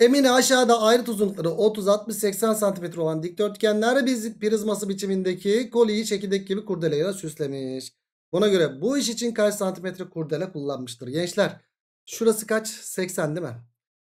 Emine aşağıda ayrıt uzunlukları 30, 60, 80 santimetre olan dikdörtgenler biz prizması biçimindeki koliyi çekirdek gibi kurdeleyle süslemiş. Buna göre bu iş için kaç santimetre kurdele kullanmıştır? Gençler şurası kaç? 80 değil mi?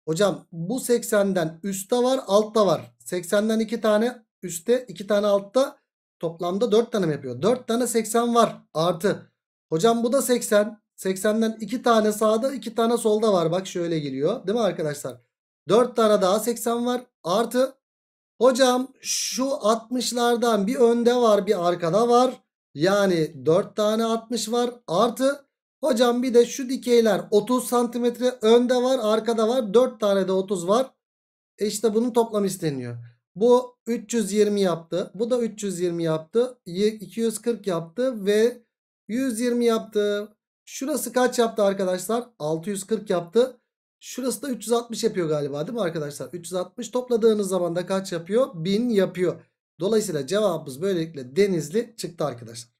Hocam bu 80'den üstte var altta var. 80'den 2 tane üstte 2 tane altta toplamda 4 tane mi yapıyor? 4 tane 80 var artı. Hocam bu da 80. 80'den 2 tane sağda 2 tane solda var. Bak şöyle geliyor değil mi arkadaşlar? 4 tane daha 80 var. Artı hocam şu 60'lardan bir önde var bir arkada var. Yani 4 tane 60 var. Artı hocam bir de şu dikeyler 30 santimetre önde var arkada var. 4 tane de 30 var. E işte bunun toplamı isteniyor. Bu 320 yaptı. Bu da 320 yaptı. 240 yaptı ve 120 yaptı. Şurası kaç yaptı arkadaşlar? 640 yaptı. Şurası da 360 yapıyor galiba değil mi arkadaşlar? 360 topladığınız zaman da kaç yapıyor? 1000 yapıyor. Dolayısıyla cevabımız böylelikle denizli çıktı arkadaşlar.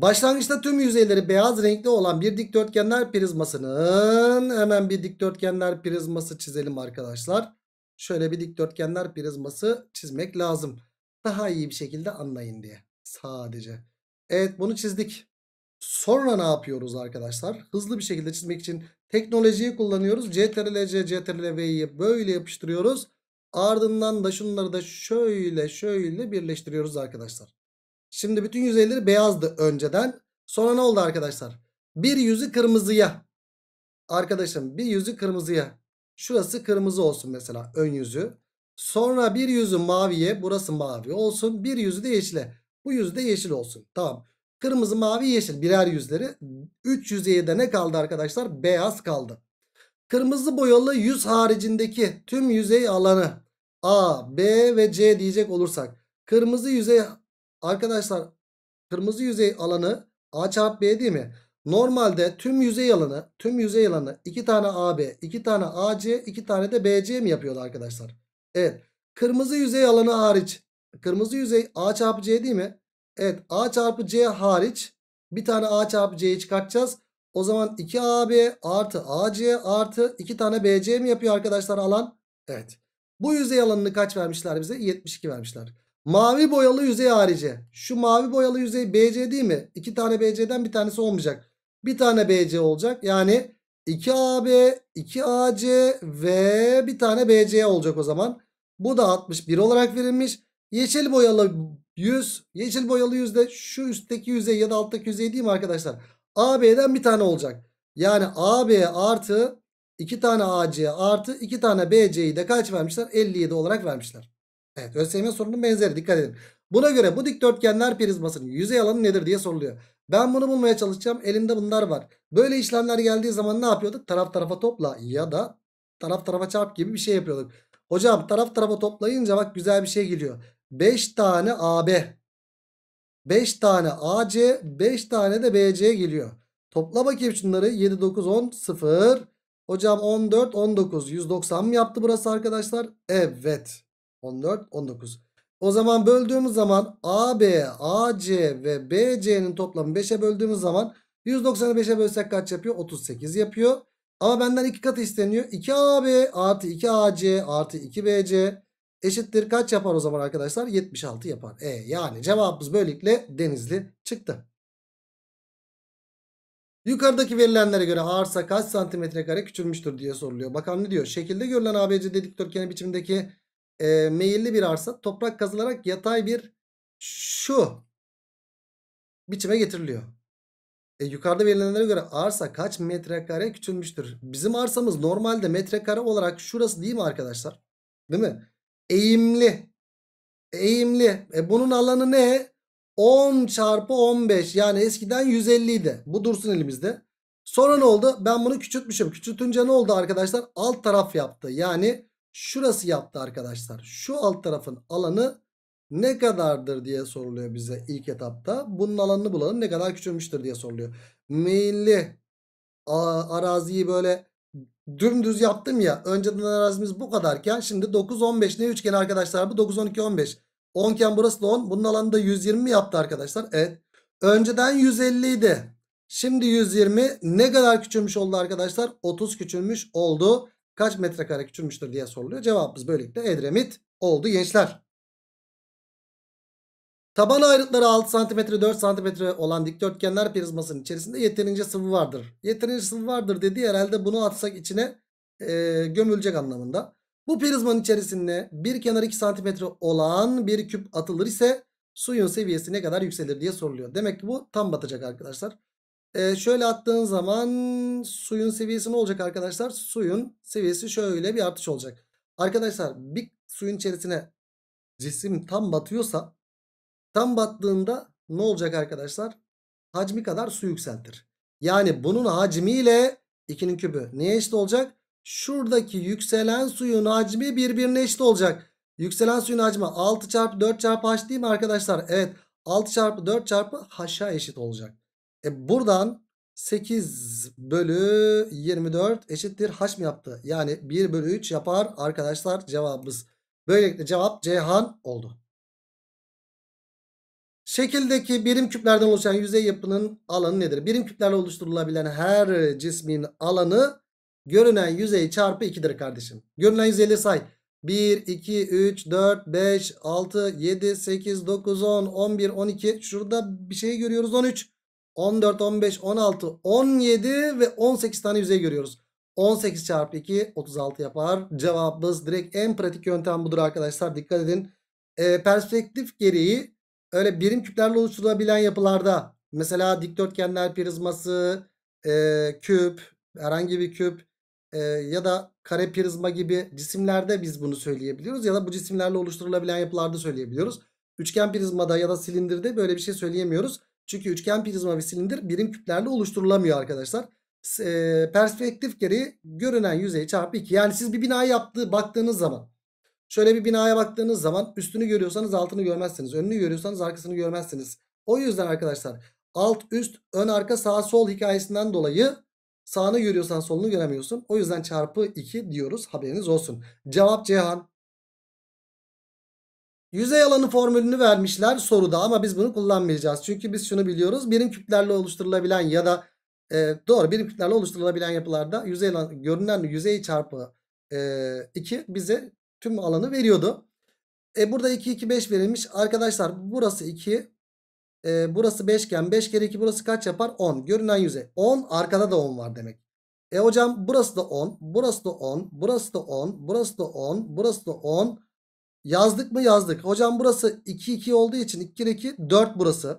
Başlangıçta tüm yüzeyleri beyaz renkli olan bir dikdörtgenler prizmasının hemen bir dikdörtgenler prizması çizelim arkadaşlar. Şöyle bir dikdörtgenler prizması çizmek lazım. Daha iyi bir şekilde anlayın diye. Sadece. Evet bunu çizdik. Sonra ne yapıyoruz arkadaşlar? Hızlı bir şekilde çizmek için teknolojiyi kullanıyoruz. CTRL-C, CTRL-V'yi böyle yapıştırıyoruz. Ardından da şunları da şöyle şöyle birleştiriyoruz arkadaşlar. Şimdi bütün yüzeyleri beyazdı önceden. Sonra ne oldu arkadaşlar? Bir yüzü kırmızıya. Arkadaşım bir yüzü kırmızıya. Şurası kırmızı olsun mesela ön yüzü. Sonra bir yüzü maviye burası mavi olsun. Bir yüzü de yeşile. Bu yüzü de yeşil olsun. Tamam. Kırmızı, mavi, yeşil birer yüzleri. 3 yüzeye de ne kaldı arkadaşlar? Beyaz kaldı. Kırmızı boyalı yüz haricindeki tüm yüzey alanı A, B ve C diyecek olursak. Kırmızı yüzey arkadaşlar kırmızı yüzey alanı A çarpı B değil mi? Normalde tüm yüzey alanı, tüm yüzey alanı 2 tane AB, 2 tane AC, 2 tane de BC mi yapıyordu arkadaşlar? Evet. Kırmızı yüzey alanı hariç. Kırmızı yüzey A çarpı C değil mi? Evet A çarpı C hariç bir tane A çarpı C'yi çıkartacağız. O zaman 2AB artı AC artı 2 tane BC mi yapıyor arkadaşlar alan? Evet. Bu yüzey alanını kaç vermişler bize? 72 vermişler. Mavi boyalı yüzey harici. Şu mavi boyalı yüzey BC değil mi? 2 tane BC'den bir tanesi olmayacak. Bir tane BC olacak. Yani 2AB, 2AC ve bir tane BC olacak o zaman. Bu da 61 olarak verilmiş. Yeşil boyalı 100 yeşil boyalı yüzde şu üstteki yüzey ya da alttaki yüzey değil mi arkadaşlar? AB'den bir tane olacak. Yani AB artı 2 tane AC artı 2 tane BC'yi de kaç vermişler? 57 olarak vermişler. Evet ÖSYM sorunun benzeri dikkat edin. Buna göre bu dikdörtgenler prizmasının yüzey alanı nedir diye soruluyor. Ben bunu bulmaya çalışacağım. Elimde bunlar var. Böyle işlemler geldiği zaman ne yapıyorduk? Taraf tarafa topla ya da taraf tarafa çarp gibi bir şey yapıyorduk. Hocam taraf tarafa toplayınca bak güzel bir şey geliyor. 5 tane AB 5 tane AC 5 tane de BC geliyor. Topla bakayım şunları 7 9 10 0 Hocam 14 19 190 mı yaptı burası arkadaşlar? Evet 14 19 o zaman böldüğümüz zaman AB, AC ve BC'nin toplamı 5'e böldüğümüz zaman 190'ı 5'e bölsek kaç yapıyor? 38 yapıyor. Ama benden 2 katı isteniyor. 2AB artı 2AC artı 2BC eşittir kaç yapar o zaman arkadaşlar? 76 yapar. E yani cevabımız böylelikle Denizli çıktı. Yukarıdaki verilenlere göre arsa kaç santimetre kare küçülmüştür diye soruluyor. Bakalım ne diyor? Şekilde görülen ABC dikdörtgeni biçimindeki e, meyilli bir arsa toprak kazılarak yatay bir şu biçime getiriliyor. E, yukarıda verilenlere göre arsa kaç metrekare küçülmüştür? Bizim arsamız normalde metrekare olarak şurası değil mi arkadaşlar? Değil mi? eğimli. Eğimli. E bunun alanı ne? 10 çarpı 15 yani eskiden 150 idi. Bu dursun elimizde. Sonra ne oldu? Ben bunu küçültmüşüm. Küçültünce ne oldu arkadaşlar? Alt taraf yaptı. Yani şurası yaptı arkadaşlar. Şu alt tarafın alanı ne kadardır diye soruluyor bize ilk etapta. Bunun alanını bulalım. Ne kadar küçülmüştür diye soruluyor. Meyilli araziyi böyle dümdüz yaptım ya. Önceden arazimiz bu kadarken şimdi 9 15 ne üçgen arkadaşlar bu 9 12 15. 10 iken burası da 10. Bunun alanı 120 yaptı arkadaşlar? Evet. Önceden 150 idi. Şimdi 120 ne kadar küçülmüş oldu arkadaşlar? 30 küçülmüş oldu. Kaç metrekare küçülmüştür diye soruluyor. Cevabımız böylelikle Edremit oldu gençler. Taban ayrıtları 6 cm 4 cm olan dikdörtgenler prizmasının içerisinde yeterince sıvı vardır. Yeterince sıvı vardır dedi. herhalde bunu atsak içine e, gömülecek anlamında. Bu prizmanın içerisinde bir kenar 2 cm olan bir küp atılır ise suyun seviyesi ne kadar yükselir diye soruluyor. Demek ki bu tam batacak arkadaşlar. E, şöyle attığın zaman suyun seviyesi ne olacak arkadaşlar? Suyun seviyesi şöyle bir artış olacak. Arkadaşlar bir suyun içerisine cisim tam batıyorsa Tam battığında ne olacak arkadaşlar? Hacmi kadar su yükseltir. Yani bunun hacmiyle 2'nin kübü neye eşit olacak? Şuradaki yükselen suyun hacmi birbirine eşit olacak. Yükselen suyun hacmi 6 çarpı 4 çarpı h değil mi arkadaşlar? Evet 6 çarpı 4 çarpı h'a eşit olacak. E buradan 8 bölü 24 eşittir h mi yaptı? Yani 1 bölü 3 yapar arkadaşlar cevabımız. Böylelikle cevap Ceyhan oldu. Şekildeki birim küplerden oluşan yüzey yapının alanı nedir? Birim küplerle oluşturulabilen her cismin alanı görünen yüzey çarpı 2'dir kardeşim. Görünen yüzeyleri say. 1, 2, 3, 4, 5, 6, 7, 8, 9, 10, 11, 12. Şurada bir şey görüyoruz 13. 14, 15, 16, 17 ve 18 tane yüzey görüyoruz. 18 çarpı 2 36 yapar. Cevabımız direkt en pratik yöntem budur arkadaşlar. Dikkat edin. E, perspektif gereği öyle birim küplerle oluşturulabilen yapılarda mesela dikdörtgenler prizması, e, küp, herhangi bir küp e, ya da kare prizma gibi cisimlerde biz bunu söyleyebiliyoruz. Ya da bu cisimlerle oluşturulabilen yapılarda söyleyebiliyoruz. Üçgen prizmada ya da silindirde böyle bir şey söyleyemiyoruz. Çünkü üçgen prizma ve silindir birim küplerle oluşturulamıyor arkadaşlar. E, perspektif gereği görünen yüzey çarpı 2. Yani siz bir binayı yaptığı baktığınız zaman Şöyle bir binaya baktığınız zaman üstünü görüyorsanız altını görmezsiniz. Önünü görüyorsanız arkasını görmezsiniz. O yüzden arkadaşlar alt üst ön arka sağ sol hikayesinden dolayı sağını görüyorsan solunu göremiyorsun. O yüzden çarpı 2 diyoruz haberiniz olsun. Cevap Cihan. Yüzey alanı formülünü vermişler soruda ama biz bunu kullanmayacağız. Çünkü biz şunu biliyoruz. Birim küplerle oluşturulabilen ya da e, doğru birim küplerle oluşturulabilen yapılarda yüzey alanı, görünen yüzey çarpı 2 e, bize tüm alanı veriyordu. E burada 2 2 5 verilmiş. Arkadaşlar burası 2. E, burası 5 iken 5 kere 2 burası kaç yapar? 10. Görünen yüze. 10 arkada da 10 var demek. E hocam burası da 10. Burası da 10. Burası da 10. Burası da 10. Burası da 10. Yazdık mı yazdık. Hocam burası 2 2 olduğu için 2 kere 2 4 burası.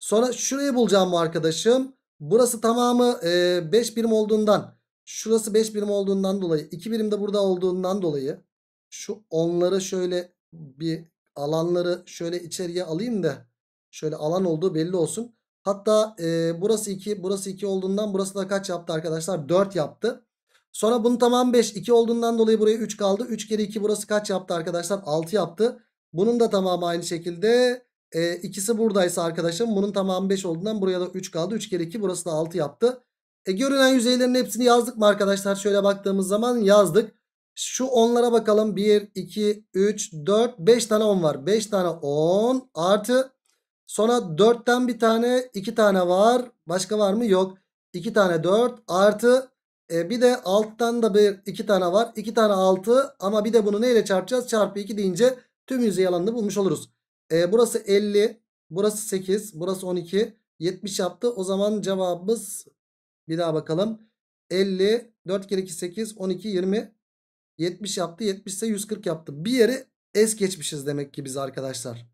Sonra şurayı bulacağım arkadaşım. Burası tamamı e, 5 birim olduğundan. Şurası 5 birim olduğundan dolayı. 2 birim de burada olduğundan dolayı şu onları şöyle bir alanları şöyle içeriye alayım da şöyle alan olduğu belli olsun. Hatta e, burası 2 burası 2 olduğundan burası da kaç yaptı arkadaşlar? 4 yaptı. Sonra bunu tamam 5 2 olduğundan dolayı buraya 3 kaldı. 3 kere 2 burası kaç yaptı arkadaşlar? 6 yaptı. Bunun da tamamı aynı şekilde e, ikisi buradaysa arkadaşım bunun tamamı 5 olduğundan buraya da 3 kaldı. 3 kere 2 burası da 6 yaptı. E, görünen yüzeylerin hepsini yazdık mı arkadaşlar? Şöyle baktığımız zaman yazdık. Şu onlara bakalım. 1, 2, 3, 4, 5 tane 10 var. 5 tane 10 artı sonra 4'ten bir tane 2 tane var. Başka var mı? Yok. 2 tane 4 artı e, bir de alttan da bir 2 tane var. 2 tane 6 ama bir de bunu neyle çarpacağız? Çarpı 2 deyince tüm yüzey alanını bulmuş oluruz. E, burası 50, burası 8, burası 12, 70 yaptı. O zaman cevabımız bir daha bakalım. 50, 4 kere 2 8, 12, 20, 70 yaptı. 70 ise 140 yaptı. Bir yeri es geçmişiz demek ki biz arkadaşlar.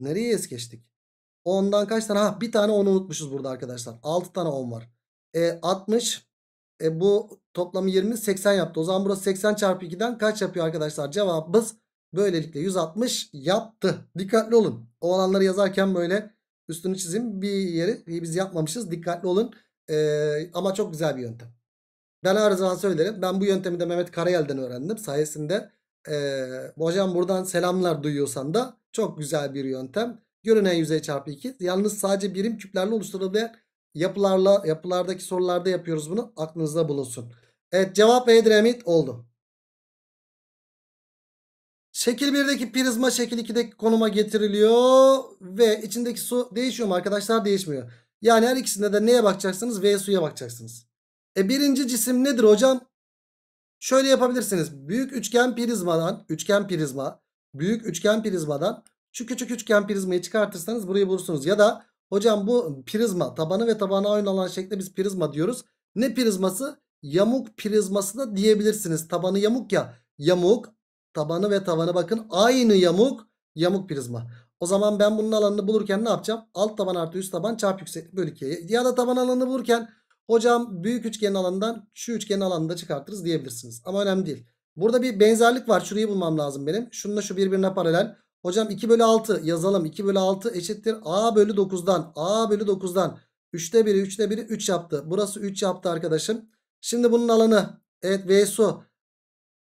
Nereye es geçtik? 10'dan kaç tane? Ha bir tane 10'u unutmuşuz burada arkadaşlar. 6 tane 10 var. E, 60. E, bu toplamı 20 80 yaptı. O zaman burası 80 çarpı 2'den kaç yapıyor arkadaşlar? Cevabımız böylelikle 160 yaptı. Dikkatli olun. O alanları yazarken böyle üstünü çizeyim. Bir yeri biz yapmamışız. Dikkatli olun. E, ama çok güzel bir yöntem. Ben her zaman söylerim. Ben bu yöntemi de Mehmet Karayel'den öğrendim. Sayesinde e, hocam buradan selamlar duyuyorsan da çok güzel bir yöntem. Görünen yüzey çarpı 2. Yalnız sadece birim küplerle oluşturulabilen yapılarla yapılardaki sorularda yapıyoruz bunu. Aklınızda bulunsun. Evet cevap Edremit oldu. Şekil 1'deki prizma şekil 2'deki konuma getiriliyor ve içindeki su değişiyor mu arkadaşlar? Değişmiyor. Yani her ikisinde de neye bakacaksınız? V suya bakacaksınız. E birinci cisim nedir hocam? Şöyle yapabilirsiniz. Büyük üçgen prizmadan, üçgen prizma, büyük üçgen prizmadan şu küçük üçgen prizmayı çıkartırsanız burayı bulursunuz. Ya da hocam bu prizma tabanı ve tabanı aynı olan şekle biz prizma diyoruz. Ne prizması? Yamuk prizması da diyebilirsiniz. Tabanı yamuk ya. Yamuk tabanı ve tabanı bakın aynı yamuk yamuk prizma. O zaman ben bunun alanını bulurken ne yapacağım? Alt taban artı üst taban çarp yükseklik bölü 2'ye. Ya da taban alanını bulurken Hocam büyük üçgenin alanından şu üçgenin alanını da çıkartırız diyebilirsiniz. Ama önemli değil. Burada bir benzerlik var. Şurayı bulmam lazım benim. Şununla şu birbirine paralel. Hocam 2 bölü 6 yazalım. 2 bölü 6 eşittir. A bölü 9'dan. A bölü 9'dan. 3'te 1'i 3'te 1'i 3 yaptı. Burası 3 yaptı arkadaşım. Şimdi bunun alanı. Evet V'su.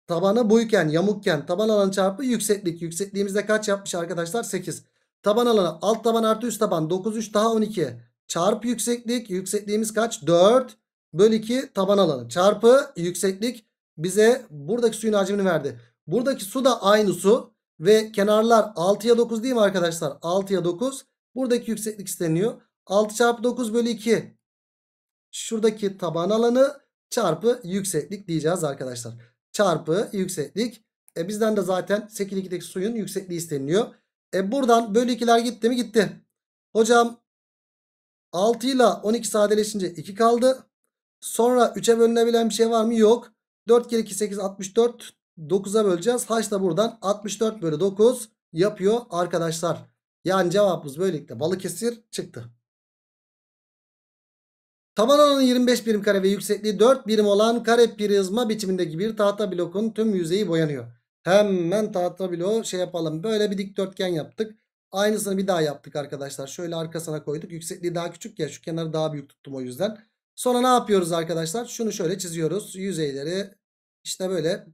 Tabanı buyken yamukken taban alanı çarpı yükseklik. Yüksekliğimizde kaç yapmış arkadaşlar? 8. Taban alanı alt taban artı üst taban 9 3 daha 12 çarpı yükseklik. Yüksekliğimiz kaç? 4 bölü 2 taban alanı çarpı yükseklik bize buradaki suyun hacmini verdi. Buradaki su da aynı su ve kenarlar 6'ya 9 değil mi arkadaşlar? 6'ya 9. Buradaki yükseklik isteniyor. 6 çarpı 9 bölü 2. Şuradaki taban alanı çarpı yükseklik diyeceğiz arkadaşlar. Çarpı yükseklik. E bizden de zaten 8'deki suyun yüksekliği isteniyor. E buradan bölü 2'ler gitti mi? Gitti. Hocam 6 ile 12 sadeleşince 2 kaldı. Sonra 3'e bölünebilen bir şey var mı? Yok. 4 kere 2 8 64. 9'a böleceğiz. Haç da buradan 64 bölü 9 yapıyor arkadaşlar. Yani cevabımız böylelikle Balıkesir çıktı. Taban alanı 25 birim kare ve yüksekliği 4 birim olan kare prizma biçimindeki bir tahta blokun tüm yüzeyi boyanıyor. Hemen tahta bloğu şey yapalım. Böyle bir dikdörtgen yaptık. Aynısını bir daha yaptık arkadaşlar. Şöyle arkasına koyduk. Yüksekliği daha küçük ya. Şu kenarı daha büyük tuttum o yüzden. Sonra ne yapıyoruz arkadaşlar? Şunu şöyle çiziyoruz. Yüzeyleri işte böyle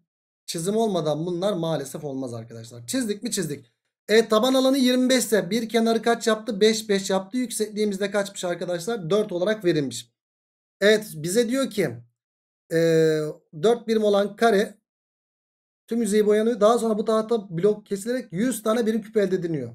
çizim olmadan bunlar maalesef olmaz arkadaşlar. Çizdik mi çizdik. Evet taban alanı 25 ise bir kenarı kaç yaptı? 5 5 yaptı. Yüksekliğimizde kaçmış arkadaşlar? 4 olarak verilmiş. Evet bize diyor ki e, 4 birim olan kare tüm yüzeyi boyanıyor. Daha sonra bu tahta blok kesilerek 100 tane birim küp elde ediliyor.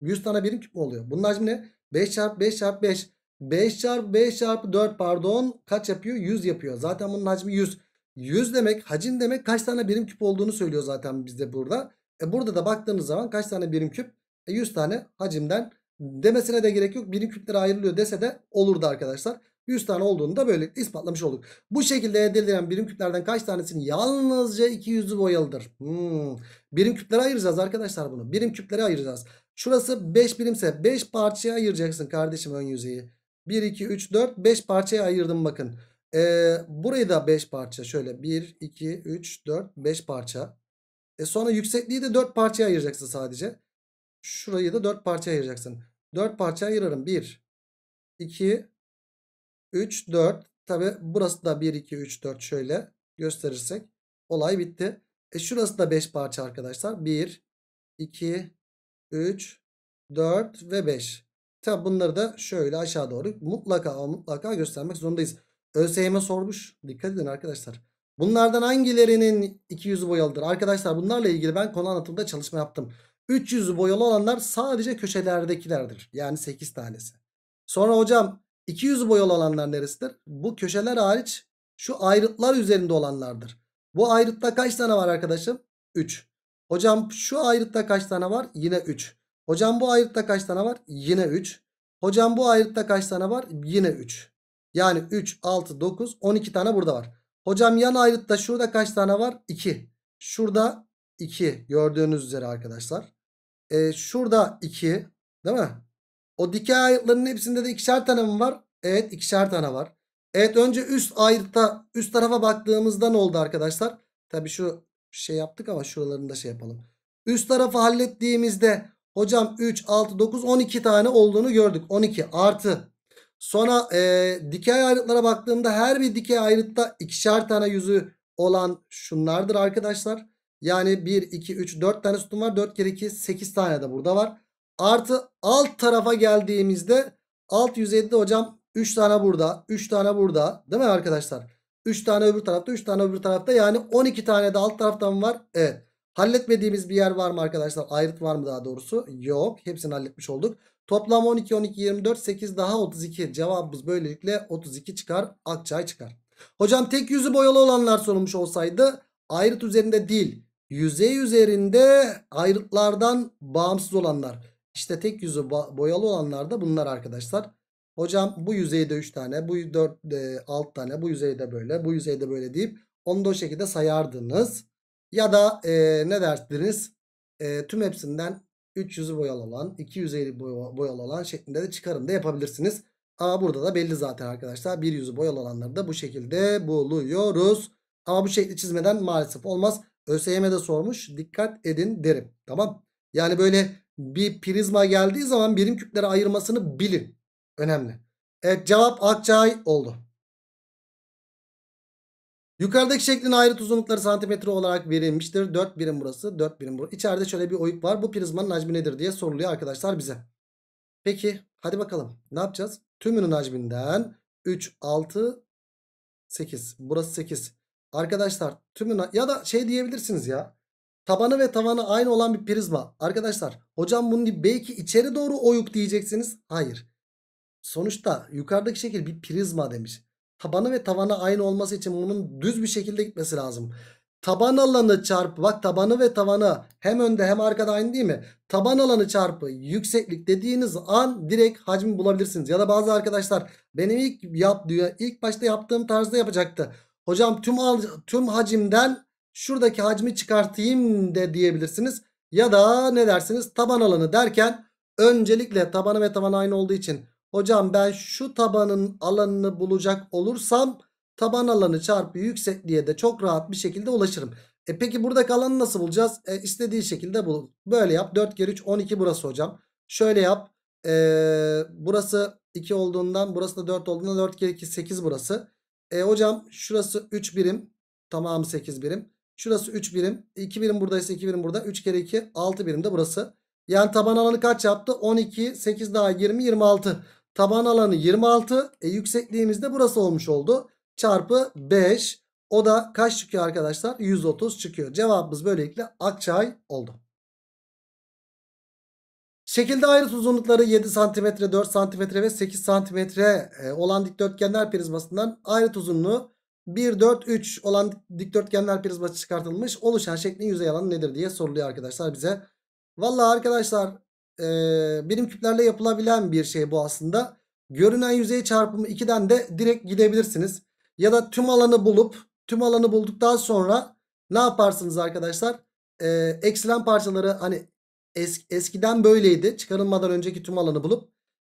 100 tane birim küp oluyor? Bunun hacmi ne? 5 çarpı 5 çarpı 5. 5 çarpı 5 çarpı 4 pardon kaç yapıyor? 100 yapıyor. Zaten bunun hacmi 100. 100 demek hacim demek kaç tane birim küp olduğunu söylüyor zaten bizde burada. E burada da baktığınız zaman kaç tane birim küp? E 100 tane hacimden demesine de gerek yok. Birim küplere ayrılıyor dese de olurdu arkadaşlar. 100 tane olduğunu da böyle ispatlamış olduk. Bu şekilde elde edilen birim küplerden kaç tanesinin yalnızca 200'ü boyalıdır? Hmm. Birim küplere ayıracağız arkadaşlar bunu. Birim küplere ayıracağız. Şurası 5 birimse 5 parçaya ayıracaksın kardeşim ön yüzeyi. 1, 2, 3, 4, 5 parçaya ayırdım bakın. Ee, burayı da 5 parça. Şöyle 1, 2, 3, 4, 5 parça. E sonra yüksekliği de 4 parçaya ayıracaksın sadece. Şurayı da 4 parçaya ayıracaksın. 4 parçaya ayırırım. 1, 2, 3, 4. Tabi burası da 1, 2, 3, 4 şöyle gösterirsek olay bitti. E şurası da 5 parça arkadaşlar. 1, 2, 3, 4 ve 5. Tabi bunları da şöyle aşağı doğru mutlaka mutlaka göstermek zorundayız. ÖSYM sormuş. Dikkat edin arkadaşlar. Bunlardan hangilerinin 200 boyalıdır? Arkadaşlar bunlarla ilgili ben konu anlatımda çalışma yaptım. 300 boyalı olanlar sadece köşelerdekilerdir. Yani 8 tanesi. Sonra hocam 200 boyalı olanlar neresidir? Bu köşeler hariç şu ayrıtlar üzerinde olanlardır. Bu ayrıtta kaç tane var arkadaşım? 3. Hocam şu ayrıtta kaç tane var? Yine 3. Hocam bu ayrıtta kaç tane var? Yine 3. Hocam bu ayrıtta kaç tane var? Yine 3. Yani 3, 6, 9, 12 tane burada var. Hocam yan ayrıtta şurada kaç tane var? 2. Şurada 2 gördüğünüz üzere arkadaşlar. Ee, şurada 2 değil mi? O dikey ayrıtların hepsinde de ikişer tane mi var? Evet ikişer tane var. Evet önce üst ayrıta üst tarafa baktığımızda ne oldu arkadaşlar? Tabi şu şey yaptık ama şuralarını da şey yapalım. Üst tarafı hallettiğimizde hocam 3, 6, 9, 12 tane olduğunu gördük. 12 artı. Sonra e, dikey ayrıtlara baktığımda her bir dikey ayrıtta ikişer tane yüzü olan şunlardır arkadaşlar. Yani 1, 2, 3, 4 tane sütun var. 4 kere 2, 8 tane de burada var. Artı alt tarafa geldiğimizde alt 150 hocam 3 tane burada 3 tane burada değil mi arkadaşlar? 3 tane öbür tarafta 3 tane öbür tarafta yani 12 tane de alt taraftan var. Evet. Halletmediğimiz bir yer var mı arkadaşlar? Ayrıt var mı daha doğrusu? Yok. Hepsini halletmiş olduk. Toplam 12 12 24 8 daha 32. Cevabımız böylelikle 32 çıkar. Akçay çıkar. Hocam tek yüzü boyalı olanlar sorulmuş olsaydı ayrıt üzerinde değil yüzey üzerinde ayrıtlardan bağımsız olanlar. İşte tek yüzü boyalı olanlar da bunlar arkadaşlar. Hocam bu yüzeyde 3 tane, bu 4 e, 6 tane, bu yüzeyde böyle, bu yüzeyde böyle deyip onu da o şekilde sayardınız. Ya da e, ne dersiniz? E, tüm hepsinden 3 yüzü boyalı olan, 2 yüzeyli boyalı olan şeklinde de çıkarım da yapabilirsiniz. Ama burada da belli zaten arkadaşlar. Bir yüzü boyalı olanları da bu şekilde buluyoruz. Ama bu şekli çizmeden maalesef olmaz. ÖSYM'de sormuş. Dikkat edin derim. Tamam. Yani böyle bir prizma geldiği zaman birim küpleri ayırmasını bilin. Önemli. Evet cevap Akçay oldu. Yukarıdaki şeklin ayrıt uzunlukları santimetre olarak verilmiştir. 4 birim burası 4 birim burası. İçeride şöyle bir oyuk var. Bu prizmanın hacmi nedir diye soruluyor arkadaşlar bize. Peki hadi bakalım ne yapacağız? Tümünün hacminden 3, 6, 8. Burası 8. Arkadaşlar tümün ya da şey diyebilirsiniz ya. Tabanı ve tavanı aynı olan bir prizma. Arkadaşlar hocam bunu belki içeri doğru oyuk diyeceksiniz. Hayır. Sonuçta yukarıdaki şekil bir prizma demiş. Tabanı ve tavanı aynı olması için bunun düz bir şekilde gitmesi lazım. Taban alanı çarpı bak tabanı ve tavanı hem önde hem arkada aynı değil mi? Taban alanı çarpı yükseklik dediğiniz an direkt hacmi bulabilirsiniz. Ya da bazı arkadaşlar benim ilk yap diyor. İlk başta yaptığım tarzda yapacaktı. Hocam tüm tüm hacimden şuradaki hacmi çıkartayım de diyebilirsiniz. Ya da ne dersiniz taban alanı derken öncelikle tabanı ve taban aynı olduğu için hocam ben şu tabanın alanını bulacak olursam taban alanı çarpı yüksekliğe de çok rahat bir şekilde ulaşırım. E peki buradaki alanı nasıl bulacağız? E istediği şekilde bul. Böyle yap 4 kere 3 12 burası hocam. Şöyle yap e, burası 2 olduğundan burası da 4 olduğundan 4 kere 2 8 burası. E hocam şurası 3 birim tamamı 8 birim. Şurası 3 birim. 2 birim buradaysa 2 birim burada. 3 kere 2 6 birim de burası. Yani taban alanı kaç yaptı? 12, 8 daha 20, 26. Taban alanı 26. E, yüksekliğimiz de burası olmuş oldu. Çarpı 5. O da kaç çıkıyor arkadaşlar? 130 çıkıyor. Cevabımız böylelikle Akçay oldu. Şekilde ayrıt uzunlukları 7 cm, 4 cm ve 8 cm e, olan dikdörtgenler prizmasından ayrıt uzunluğu 1, 4, 3 olan dikdörtgenler prizması çıkartılmış. Oluşan şeklin yüzey alanı nedir diye soruluyor arkadaşlar bize. Valla arkadaşlar e, birim küplerle yapılabilen bir şey bu aslında. Görünen yüzey çarpımı 2'den de direkt gidebilirsiniz. Ya da tüm alanı bulup tüm alanı bulduktan sonra ne yaparsınız arkadaşlar? E, eksilen parçaları hani es, eskiden böyleydi. Çıkarılmadan önceki tüm alanı bulup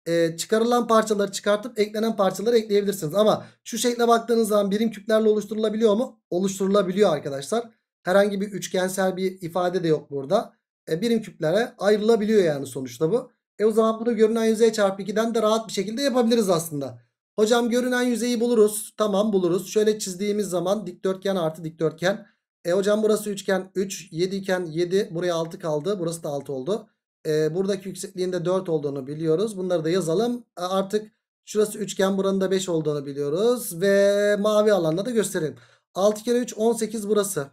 e, çıkarılan parçaları çıkartıp eklenen parçaları ekleyebilirsiniz. Ama şu şekle baktığınız zaman birim küplerle oluşturulabiliyor mu? Oluşturulabiliyor arkadaşlar. Herhangi bir üçgensel bir ifade de yok burada. E, birim küplere ayrılabiliyor yani sonuçta bu. E o zaman bunu görünen yüzeye çarpı 2'den de rahat bir şekilde yapabiliriz aslında. Hocam görünen yüzeyi buluruz. Tamam buluruz. Şöyle çizdiğimiz zaman dikdörtgen artı dikdörtgen. E hocam burası üçgen 3, 7 iken 7 buraya 6 kaldı. Burası da 6 oldu. E, buradaki yüksekliğinde 4 olduğunu biliyoruz. Bunları da yazalım. E, artık şurası üçgen buranın da 5 olduğunu biliyoruz. Ve mavi alanda da gösterelim. 6 kere 3 18 burası.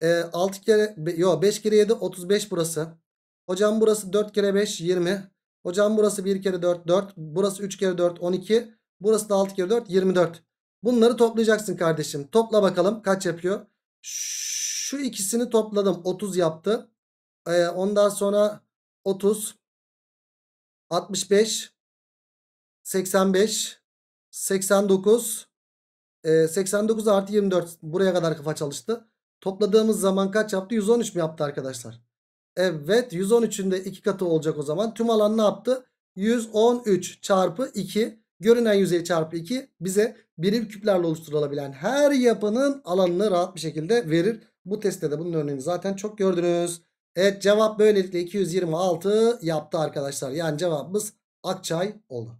E, ee, 6 kere yo 5 kere 7 35 burası. Hocam burası 4 kere 5 20. Hocam burası 1 kere 4 4. Burası 3 kere 4 12. Burası da 6 kere 4 24. Bunları toplayacaksın kardeşim. Topla bakalım kaç yapıyor. Şu ikisini topladım 30 yaptı. Ee, ondan sonra 30, 65, 85, 89, 89 artı 24 buraya kadar kafa çalıştı. Topladığımız zaman kaç yaptı? 113 mi yaptı arkadaşlar? Evet 113'ün de 2 katı olacak o zaman. Tüm alan ne yaptı? 113 çarpı 2 görünen yüzey çarpı 2 bize birim küplerle oluşturulabilen her yapının alanını rahat bir şekilde verir. Bu testte de bunun örneğini zaten çok gördünüz. Evet cevap böylelikle 226 yaptı arkadaşlar. Yani cevabımız Akçay oldu.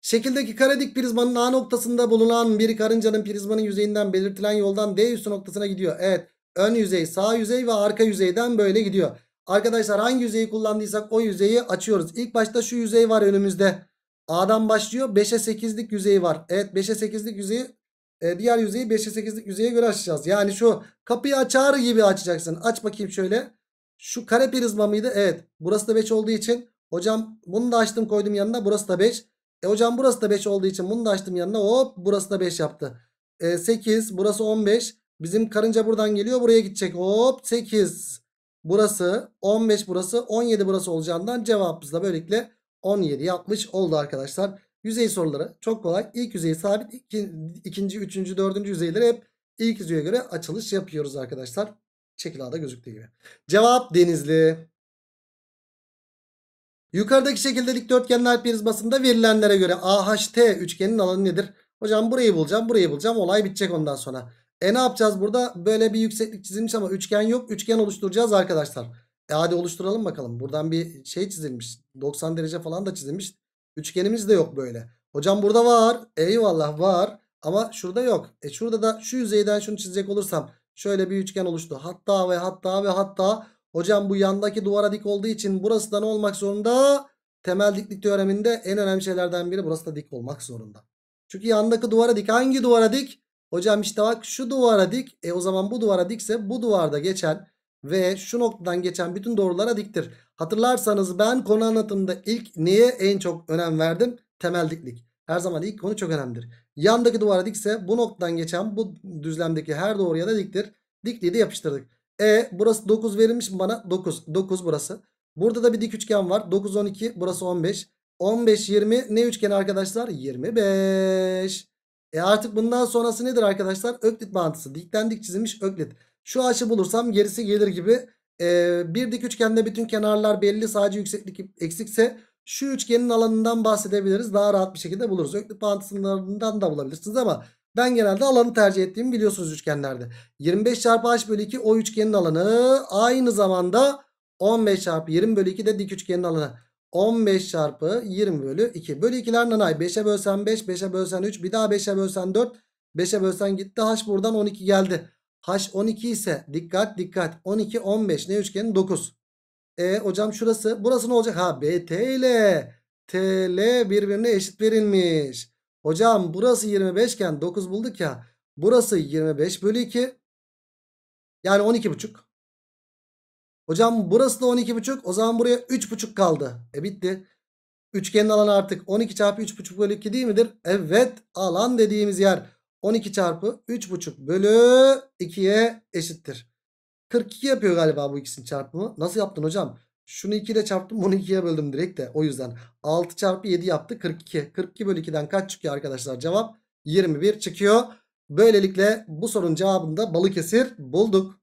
Şekildeki karedik prizmanın A noktasında bulunan bir karıncanın prizmanın yüzeyinden belirtilen yoldan D üssü noktasına gidiyor. Evet ön yüzey sağ yüzey ve arka yüzeyden böyle gidiyor. Arkadaşlar hangi yüzeyi kullandıysak o yüzeyi açıyoruz. İlk başta şu yüzey var önümüzde. A'dan başlıyor 5'e 8'lik yüzeyi var. Evet 5'e 8'lik yüzeyi e, diğer yüzeyi 5'e 8'lik yüzeye göre açacağız. Yani şu kapıyı açar gibi açacaksın. Aç bakayım şöyle. Şu kare prizma mıydı? Evet. Burası da 5 olduğu için hocam bunu da açtım koydum yanına. Burası da 5. E hocam burası da 5 olduğu için bunu da açtım yanına. Hop burası da 5 yaptı. E, 8 burası 15. Bizim karınca buradan geliyor buraya gidecek. Hop 8 burası 15 burası 17 burası olacağından cevabımız da böylelikle 17 yapmış oldu arkadaşlar. Yüzey soruları çok kolay. İlk yüzey sabit. İki, ikinci, üçüncü, dördüncü yüzeyleri hep ilk yüzeye göre açılış yapıyoruz arkadaşlar. Şekilada gözüktüğü gibi. Cevap denizli. Yukarıdaki şekilde dikdörtgenler prizmasında verilenlere göre AHT üçgenin alanı nedir? Hocam burayı bulacağım, burayı bulacağım. Olay bitecek ondan sonra. E ne yapacağız burada? Böyle bir yükseklik çizilmiş ama üçgen yok. Üçgen oluşturacağız arkadaşlar. E hadi oluşturalım bakalım. Buradan bir şey çizilmiş. 90 derece falan da çizilmiş. Üçgenimiz de yok böyle. Hocam burada var. Eyvallah var. Ama şurada yok. E şurada da şu yüzeyden şunu çizecek olursam şöyle bir üçgen oluştu. Hatta ve hatta ve hatta hocam bu yandaki duvara dik olduğu için burası da ne olmak zorunda? Temel diklik teoreminde en önemli şeylerden biri burası da dik olmak zorunda. Çünkü yandaki duvara dik. Hangi duvara dik? Hocam işte bak şu duvara dik. E o zaman bu duvara dikse bu duvarda geçen ve şu noktadan geçen bütün doğrulara diktir. Hatırlarsanız ben konu anlatımında ilk neye en çok önem verdim? Temel diklik. Her zaman ilk konu çok önemlidir. Yandaki duvara dikse bu noktadan geçen bu düzlemdeki her doğruya da diktir. Dikliği de yapıştırdık. E burası 9 verilmiş mi bana? 9. 9 burası. Burada da bir dik üçgen var. 9 12 burası 15. 15 20 ne üçgeni arkadaşlar? 25. E artık bundan sonrası nedir arkadaşlar? Öklit bağıntısı. Dikten dik çizilmiş öklit. Şu açı bulursam gerisi gelir gibi. Ee, bir dik üçgende bütün kenarlar belli sadece yükseklik eksikse şu üçgenin alanından bahsedebiliriz. Daha rahat bir şekilde buluruz. Öklü pantısından da bulabilirsiniz ama ben genelde alanı tercih ettiğimi biliyorsunuz üçgenlerde. 25 çarpı h bölü 2 o üçgenin alanı aynı zamanda 15 çarpı 20 bölü 2 de dik üçgenin alanı. 15 çarpı 20 bölü 2. Bölü 2'ler nanay. 5'e bölsen 5, 5'e bölsen 3, bir daha 5'e bölsen 4, 5'e bölsen gitti. H buradan 12 geldi. H12 ise dikkat dikkat 12 15 ne üçgenin 9. E hocam şurası burası ne olacak? Ha BT ile TL birbirine eşit verilmiş. Hocam burası 25 iken 9 bulduk ya. Burası 25 bölü 2. Yani 12 buçuk. Hocam burası da 12 buçuk. O zaman buraya 3 buçuk kaldı. E bitti. Üçgenin alanı artık 12 çarpı 3 buçuk bölü 2 değil midir? Evet alan dediğimiz yer 12 çarpı 3,5 bölü 2'ye eşittir. 42 yapıyor galiba bu ikisinin çarpımı. Nasıl yaptın hocam? Şunu 2 ile çarptım bunu 2'ye böldüm direkt de. O yüzden 6 çarpı 7 yaptı 42. 42 bölü 2'den kaç çıkıyor arkadaşlar? Cevap 21 çıkıyor. Böylelikle bu sorunun cevabını da Balıkesir bulduk.